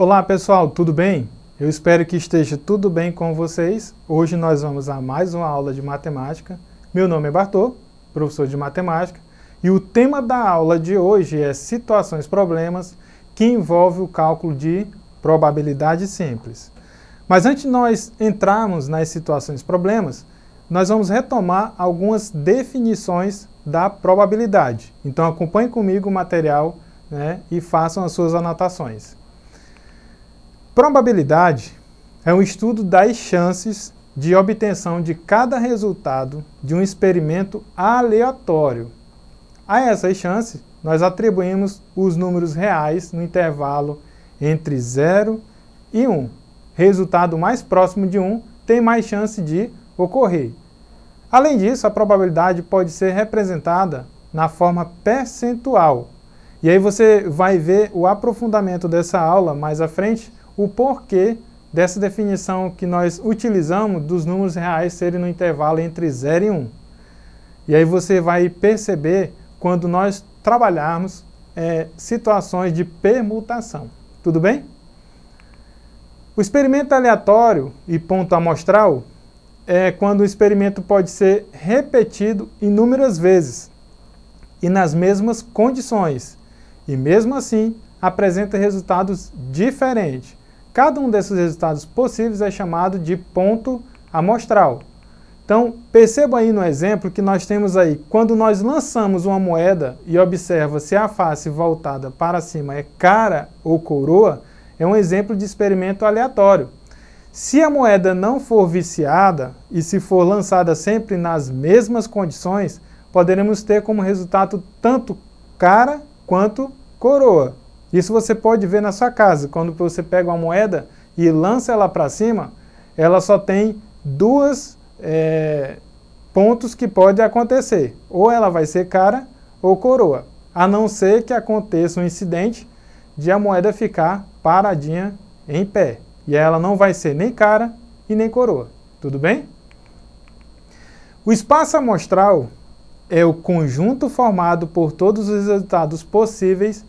Olá pessoal, tudo bem? Eu espero que esteja tudo bem com vocês. Hoje nós vamos a mais uma aula de matemática. Meu nome é Bartô, professor de matemática, e o tema da aula de hoje é situações problemas que envolve o cálculo de probabilidade simples. Mas antes de nós entrarmos nas situações problemas, nós vamos retomar algumas definições da probabilidade. Então acompanhe comigo o material né, e façam as suas anotações. Probabilidade é um estudo das chances de obtenção de cada resultado de um experimento aleatório. A essas chances, nós atribuímos os números reais no intervalo entre 0 e 1. Um. Resultado mais próximo de 1 um tem mais chance de ocorrer. Além disso, a probabilidade pode ser representada na forma percentual. E aí você vai ver o aprofundamento dessa aula mais à frente o porquê dessa definição que nós utilizamos dos números reais serem no intervalo entre 0 e 1. Um. E aí você vai perceber quando nós trabalharmos é, situações de permutação. Tudo bem? O experimento aleatório e ponto amostral é quando o experimento pode ser repetido inúmeras vezes e nas mesmas condições, e mesmo assim apresenta resultados diferentes. Cada um desses resultados possíveis é chamado de ponto amostral. Então, perceba aí no exemplo que nós temos aí, quando nós lançamos uma moeda e observa se a face voltada para cima é cara ou coroa, é um exemplo de experimento aleatório. Se a moeda não for viciada e se for lançada sempre nas mesmas condições, poderemos ter como resultado tanto cara quanto coroa. Isso você pode ver na sua casa. Quando você pega uma moeda e lança ela para cima, ela só tem duas é, pontos que pode acontecer. Ou ela vai ser cara ou coroa. A não ser que aconteça um incidente de a moeda ficar paradinha em pé. E ela não vai ser nem cara e nem coroa. Tudo bem? O espaço amostral é o conjunto formado por todos os resultados possíveis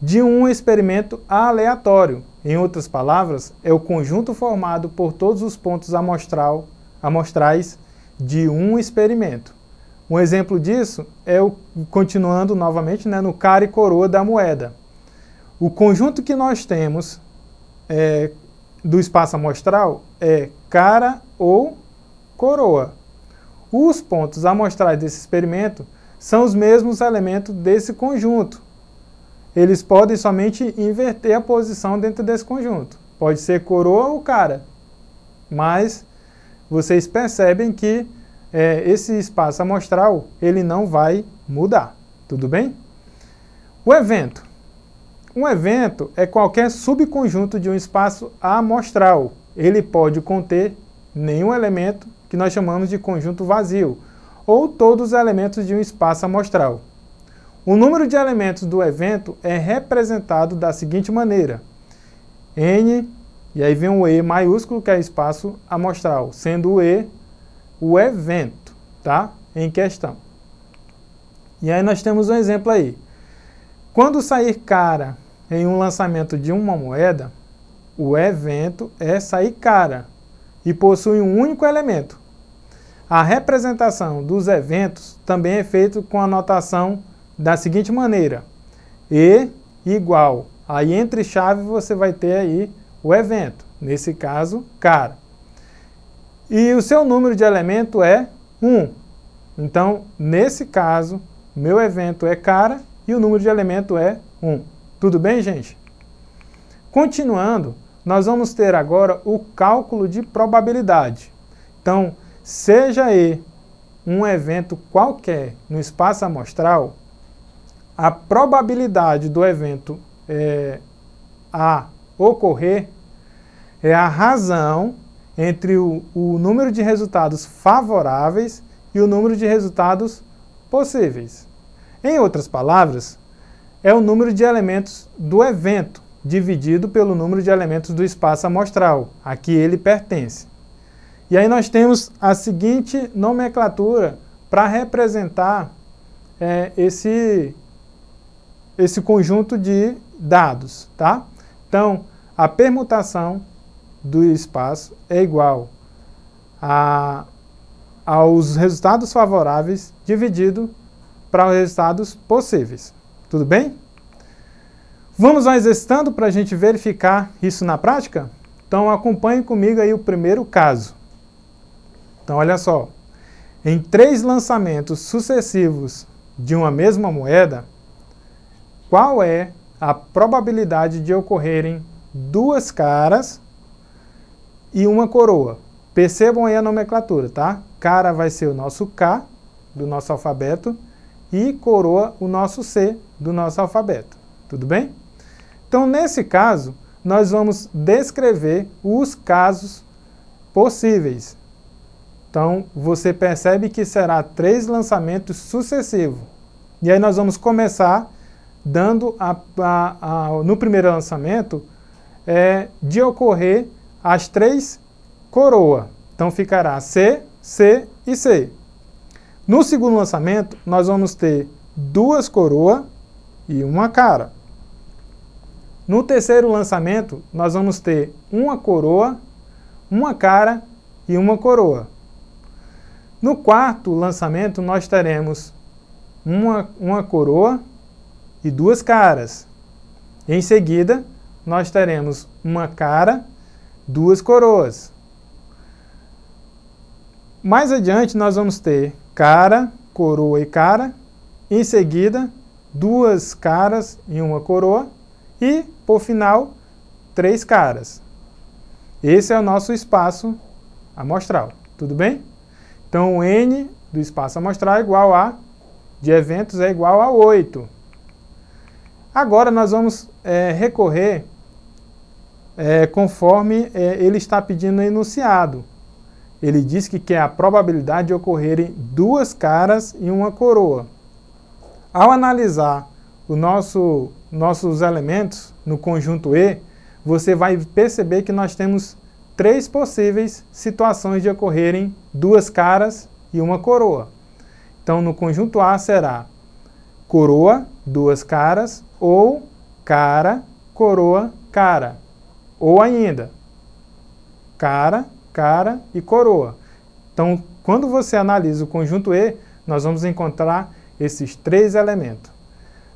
de um experimento aleatório. Em outras palavras, é o conjunto formado por todos os pontos amostral, amostrais de um experimento. Um exemplo disso é o, continuando novamente né, no cara e coroa da moeda. O conjunto que nós temos é, do espaço amostral é cara ou coroa. Os pontos amostrais desse experimento são os mesmos elementos desse conjunto, eles podem somente inverter a posição dentro desse conjunto. Pode ser coroa ou cara. Mas vocês percebem que é, esse espaço amostral ele não vai mudar, tudo bem? O evento. Um evento é qualquer subconjunto de um espaço amostral. Ele pode conter nenhum elemento que nós chamamos de conjunto vazio, ou todos os elementos de um espaço amostral. O número de elementos do evento é representado da seguinte maneira. N, e aí vem o E maiúsculo, que é espaço amostral, sendo o E o evento, tá? Em questão. E aí nós temos um exemplo aí. Quando sair cara em um lançamento de uma moeda, o evento é sair cara e possui um único elemento. A representação dos eventos também é feita com a notação da seguinte maneira, E igual, aí entre chave você vai ter aí o evento, nesse caso, cara. E o seu número de elemento é 1. Então, nesse caso, meu evento é cara e o número de elemento é 1. Tudo bem, gente? Continuando, nós vamos ter agora o cálculo de probabilidade. Então, seja E um evento qualquer no espaço amostral, a probabilidade do evento é, A ocorrer é a razão entre o, o número de resultados favoráveis e o número de resultados possíveis. Em outras palavras, é o número de elementos do evento dividido pelo número de elementos do espaço amostral a que ele pertence. E aí nós temos a seguinte nomenclatura para representar é, esse esse conjunto de dados, tá? Então, a permutação do espaço é igual a, aos resultados favoráveis dividido para os resultados possíveis. Tudo bem? Vamos ao exercitando para a gente verificar isso na prática? Então acompanhe comigo aí o primeiro caso. Então olha só, em três lançamentos sucessivos de uma mesma moeda, qual é a probabilidade de ocorrerem duas caras e uma coroa. Percebam aí a nomenclatura, tá? Cara vai ser o nosso K, do nosso alfabeto, e coroa o nosso C, do nosso alfabeto. Tudo bem? Então, nesse caso, nós vamos descrever os casos possíveis. Então, você percebe que será três lançamentos sucessivos. E aí nós vamos começar dando a, a, a, no primeiro lançamento é, de ocorrer as três coroas. Então ficará C, C e C. No segundo lançamento, nós vamos ter duas coroas e uma cara. No terceiro lançamento, nós vamos ter uma coroa, uma cara e uma coroa. No quarto lançamento, nós teremos uma, uma coroa, e duas caras. Em seguida, nós teremos uma cara, duas coroas. Mais adiante, nós vamos ter cara, coroa e cara. Em seguida, duas caras e uma coroa. E, por final, três caras. Esse é o nosso espaço amostral, tudo bem? Então, o n do espaço amostral é igual a, de eventos, é igual a 8. Agora nós vamos é, recorrer é, conforme é, ele está pedindo no enunciado. Ele diz que quer a probabilidade de ocorrerem duas caras e uma coroa. Ao analisar o nosso, nossos elementos no conjunto E, você vai perceber que nós temos três possíveis situações de ocorrerem duas caras e uma coroa. Então, no conjunto A será coroa, duas caras, ou cara, coroa, cara. Ou ainda, cara, cara e coroa. Então, quando você analisa o conjunto E, nós vamos encontrar esses três elementos.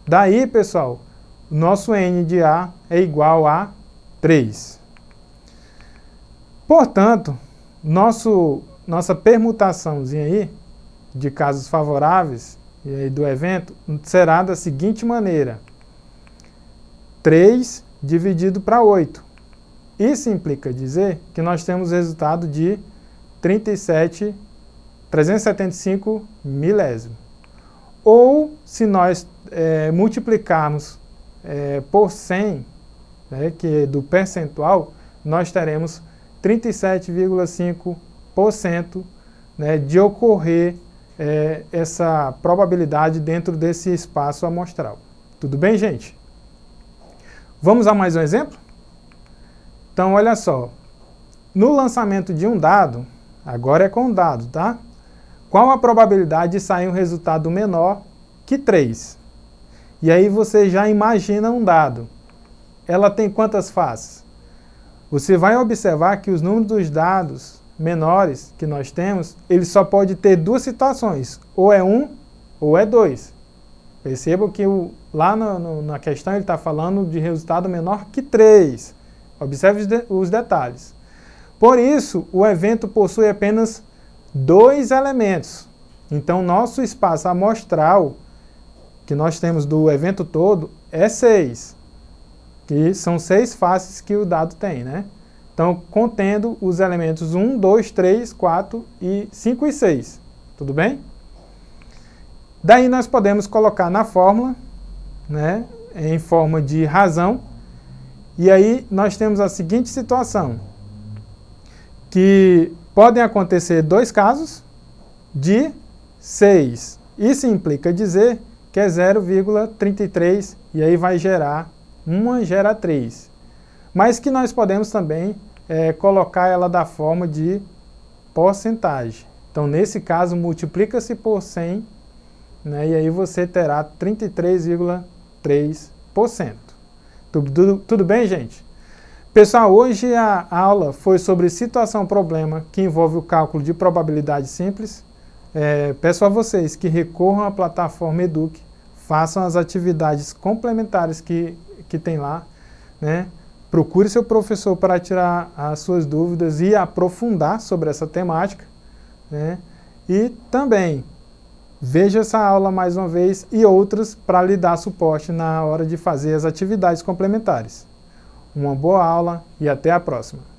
Daí, pessoal, nosso N de A é igual a 3. Portanto, nosso, nossa permutaçãozinha aí, de casos favoráveis e aí do evento, será da seguinte maneira. 3 dividido para 8. Isso implica dizer que nós temos resultado de 37, 375 milésimos. Ou, se nós é, multiplicarmos é, por 100, né, que é do percentual, nós teremos 37,5% né, de ocorrer é, essa probabilidade dentro desse espaço amostral. Tudo bem, gente? Vamos a mais um exemplo? Então, olha só. No lançamento de um dado, agora é com um dado, tá? Qual a probabilidade de sair um resultado menor que 3? E aí você já imagina um dado. Ela tem quantas faces? Você vai observar que os números dos dados menores que nós temos, ele só pode ter duas situações, ou é 1 um, ou é 2. Percebam que o, lá no, no, na questão ele está falando de resultado menor que 3. Observe os, de, os detalhes. Por isso, o evento possui apenas dois elementos. Então, nosso espaço amostral que nós temos do evento todo é 6, que são seis faces que o dado tem, né? Então, contendo os elementos 1, 2, 3, 4 5 e 6. Tudo bem? Tudo bem? Daí nós podemos colocar na fórmula, né, em forma de razão, e aí nós temos a seguinte situação, que podem acontecer dois casos de 6. Isso implica dizer que é 0,33 e aí vai gerar 1 gera 3. Mas que nós podemos também é, colocar ela da forma de porcentagem. Então, nesse caso, multiplica-se por 100 né? E aí você terá 33,3%. Tudo, tudo, tudo bem, gente? Pessoal, hoje a aula foi sobre situação-problema, que envolve o cálculo de probabilidade simples. É, peço a vocês que recorram à plataforma Eduque façam as atividades complementares que, que tem lá, né? procure seu professor para tirar as suas dúvidas e aprofundar sobre essa temática. Né? E também Veja essa aula mais uma vez e outras para lhe dar suporte na hora de fazer as atividades complementares. Uma boa aula e até a próxima!